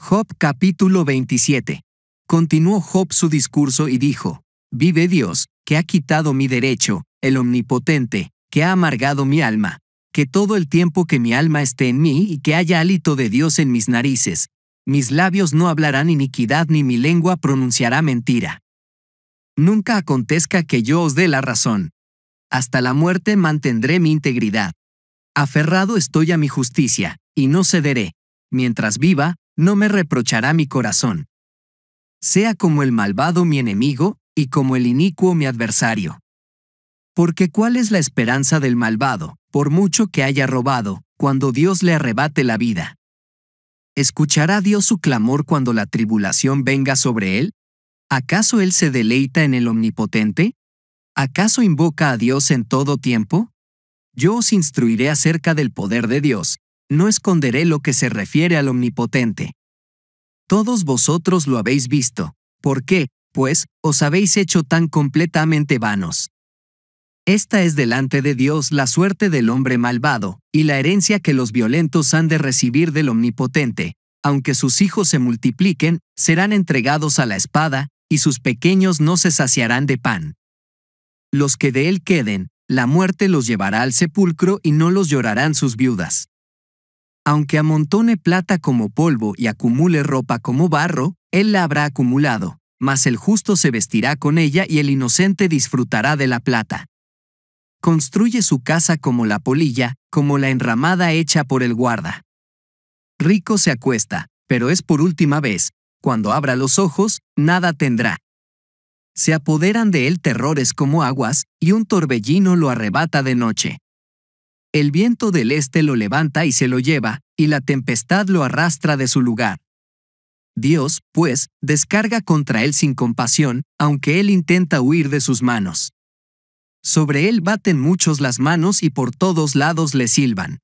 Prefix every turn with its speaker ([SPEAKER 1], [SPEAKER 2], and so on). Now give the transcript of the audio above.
[SPEAKER 1] Job capítulo 27. Continuó Job su discurso y dijo, Vive Dios, que ha quitado mi derecho, el omnipotente, que ha amargado mi alma, que todo el tiempo que mi alma esté en mí y que haya hálito de Dios en mis narices, mis labios no hablarán iniquidad ni mi lengua pronunciará mentira. Nunca acontezca que yo os dé la razón. Hasta la muerte mantendré mi integridad. Aferrado estoy a mi justicia, y no cederé. Mientras viva, no me reprochará mi corazón. Sea como el malvado mi enemigo, y como el inicuo mi adversario. Porque cuál es la esperanza del malvado, por mucho que haya robado, cuando Dios le arrebate la vida. ¿Escuchará Dios su clamor cuando la tribulación venga sobre él? ¿Acaso él se deleita en el Omnipotente? ¿Acaso invoca a Dios en todo tiempo? Yo os instruiré acerca del poder de Dios, no esconderé lo que se refiere al Omnipotente. Todos vosotros lo habéis visto. ¿Por qué, pues, os habéis hecho tan completamente vanos? Esta es delante de Dios la suerte del hombre malvado, y la herencia que los violentos han de recibir del Omnipotente. Aunque sus hijos se multipliquen, serán entregados a la espada, y sus pequeños no se saciarán de pan. Los que de él queden, la muerte los llevará al sepulcro y no los llorarán sus viudas aunque amontone plata como polvo y acumule ropa como barro, él la habrá acumulado, mas el justo se vestirá con ella y el inocente disfrutará de la plata. Construye su casa como la polilla, como la enramada hecha por el guarda. Rico se acuesta, pero es por última vez, cuando abra los ojos, nada tendrá. Se apoderan de él terrores como aguas, y un torbellino lo arrebata de noche. El viento del este lo levanta y se lo lleva, y la tempestad lo arrastra de su lugar. Dios, pues, descarga contra él sin compasión, aunque él intenta huir de sus manos. Sobre él baten muchos las manos y por todos lados le silban.